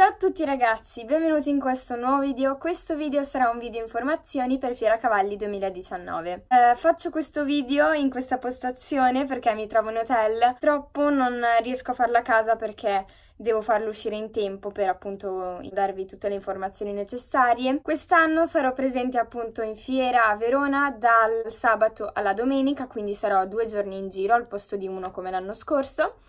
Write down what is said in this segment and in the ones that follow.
Ciao a tutti ragazzi, benvenuti in questo nuovo video. Questo video sarà un video informazioni per Fiera Cavalli 2019. Eh, faccio questo video in questa postazione perché mi trovo in hotel. Purtroppo non riesco a farlo a casa perché devo farlo uscire in tempo per appunto darvi tutte le informazioni necessarie. Quest'anno sarò presente appunto in fiera a Verona dal sabato alla domenica, quindi sarò due giorni in giro al posto di uno come l'anno scorso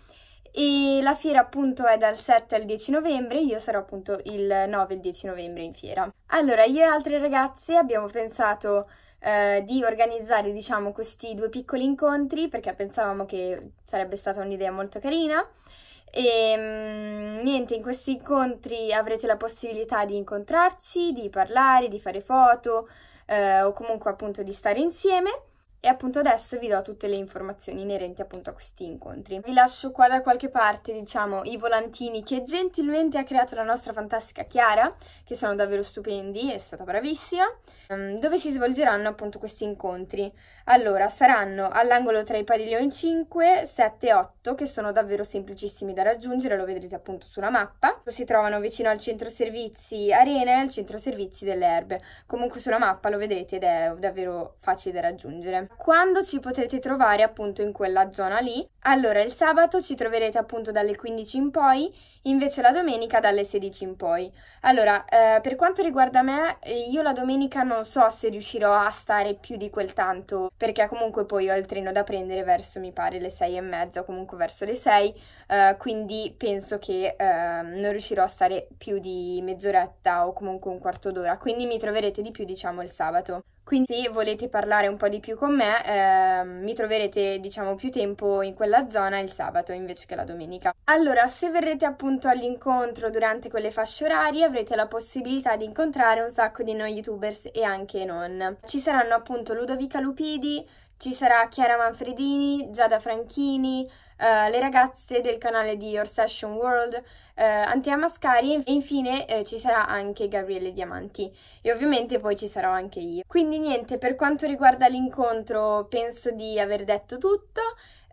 e la fiera appunto è dal 7 al 10 novembre, io sarò appunto il 9 e il 10 novembre in fiera. Allora, io e altre ragazze abbiamo pensato eh, di organizzare diciamo questi due piccoli incontri perché pensavamo che sarebbe stata un'idea molto carina e mm, niente, in questi incontri avrete la possibilità di incontrarci, di parlare, di fare foto eh, o comunque appunto di stare insieme e appunto adesso vi do tutte le informazioni inerenti appunto a questi incontri. Vi lascio qua da qualche parte diciamo i volantini che gentilmente ha creato la nostra fantastica Chiara, che sono davvero stupendi, è stata bravissima, ehm, dove si svolgeranno appunto questi incontri. Allora saranno all'angolo tra i padiglioni 5, 7 e 8 che sono davvero semplicissimi da raggiungere, lo vedrete appunto sulla mappa. Si trovano vicino al centro servizi Arena e al centro servizi delle Erbe. Comunque sulla mappa lo vedrete ed è davvero facile da raggiungere quando ci potrete trovare appunto in quella zona lì. Allora il sabato ci troverete appunto dalle 15 in poi invece la domenica dalle 16 in poi. Allora, eh, per quanto riguarda me, io la domenica non so se riuscirò a stare più di quel tanto, perché comunque poi ho il treno da prendere verso, mi pare, le 6 e mezza o comunque verso le 6, eh, quindi penso che eh, non riuscirò a stare più di mezz'oretta o comunque un quarto d'ora, quindi mi troverete di più, diciamo, il sabato. Quindi se volete parlare un po' di più con me, eh, mi troverete, diciamo, più tempo in quella zona il sabato invece che la domenica. Allora, se verrete appunto appunto all'incontro durante quelle fasce orarie avrete la possibilità di incontrare un sacco di noi youtubers e anche non. Ci saranno appunto Ludovica Lupidi, ci sarà Chiara Manfredini, Giada Franchini, uh, le ragazze del canale di Your Session World, uh, Antea Mascari e infine uh, ci sarà anche Gabriele Diamanti e ovviamente poi ci sarò anche io. Quindi niente, per quanto riguarda l'incontro penso di aver detto tutto.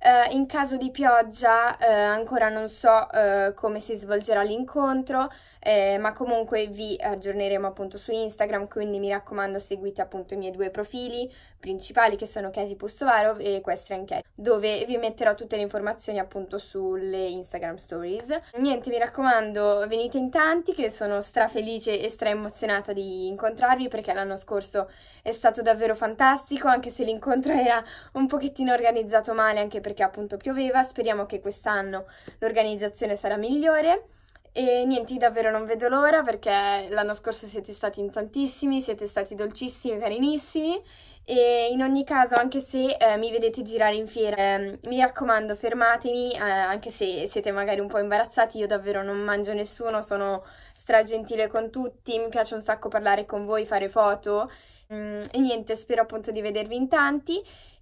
Uh, in caso di pioggia uh, ancora non so uh, come si svolgerà l'incontro, eh, ma comunque vi aggiorneremo appunto su Instagram, quindi mi raccomando seguite appunto i miei due profili principali che sono Casey Pustovarov e Equestrian Cat, dove vi metterò tutte le informazioni appunto sulle Instagram Stories. Niente, mi raccomando, venite in tanti che sono strafelice e straemozionata di incontrarvi perché l'anno scorso è stato davvero fantastico, anche se l'incontro era un pochettino organizzato male anche per perché appunto pioveva, speriamo che quest'anno l'organizzazione sarà migliore. E niente, davvero non vedo l'ora perché l'anno scorso siete stati in tantissimi, siete stati dolcissimi, carinissimi e in ogni caso anche se eh, mi vedete girare in fiera eh, mi raccomando fermatemi eh, anche se siete magari un po' imbarazzati io davvero non mangio nessuno, sono stragentile con tutti, mi piace un sacco parlare con voi, fare foto mm, e niente spero appunto di vedervi in tanti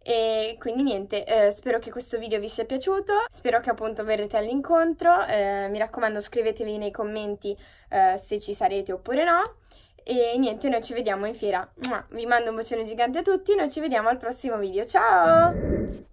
e quindi niente, eh, spero che questo video vi sia piaciuto, spero che appunto verrete all'incontro, eh, mi raccomando scrivetevi nei commenti eh, se ci sarete oppure no e niente, noi ci vediamo in fiera. Vi mando un bacione gigante a tutti, noi ci vediamo al prossimo video, ciao!